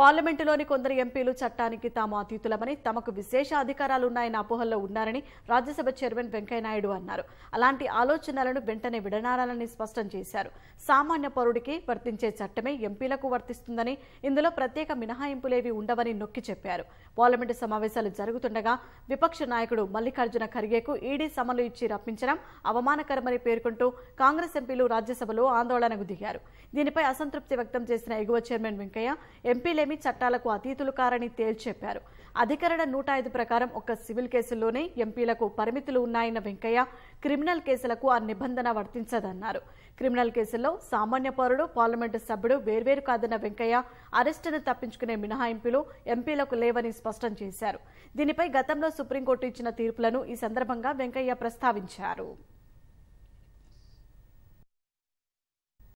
పార్లమెంటులోని కొందరు ఎంపీలు చట్టానికి తాము అతీతులమని తమకు విశేష అధికారాలున్నాయన్న అపోహల్లో ఉన్నారని రాజ్యసభ చైర్మన్ వెంకయ్యనాయుడు అన్నారు అలాంటి ఆలోచనలను వెంటనే విడనారాలని స్పష్టం చేశారు సామాన్య పౌరుడికి వర్తించే చట్టమే ఎంపీలకు వర్తిస్తుందని ఇందులో ప్రత్యేక మినహాయింపులేవి ఉండవని నొక్కి చెప్పారు పార్లమెంటు సమావేశాలు జరుగుతుండగా విపక్ష నాయకుడు మల్లికార్జున ఖర్గేకు ఈడీ సమలు ఇచ్చి రప్పించడం అవమానకరమని పేర్కొంటూ కాంగ్రెస్ ఎంపీలు రాజ్యసభలో ఆందోళనకు దిగారు దీనిపై అసంతృప్తి వ్యక్తం చేసిన ఎగువ చైర్మన్ వెంకయ్య ఎంపీలే ఏమి చట్టాలకు అతీతులు కారని తేల్చెప్పారు అధికరణ నూట ఐదు ప్రకారం ఒక్క సివిల్ కేసుల్లోనే ఎంపీలకు పరిమితులు ఉన్నాయన్న వెంకయ్య క్రిమినల్ కేసులకు ఆ నిబంధన వర్తించదన్నారు క్రిమినల్ కేసుల్లో సామాన్య పౌరుడు పార్లమెంటు సభ్యుడు వేర్వేరు కాదన్న వెంకయ్య అరెస్టును తప్పించుకునే మినహాయింపులు ఎంపీలకు లేవని స్పష్టం చేశారు దీనిపై గతంలో సుప్రీంకోర్టు ఇచ్చిన తీర్పులను ఈ సందర్భంగా వెంకయ్య ప్రస్తావించారు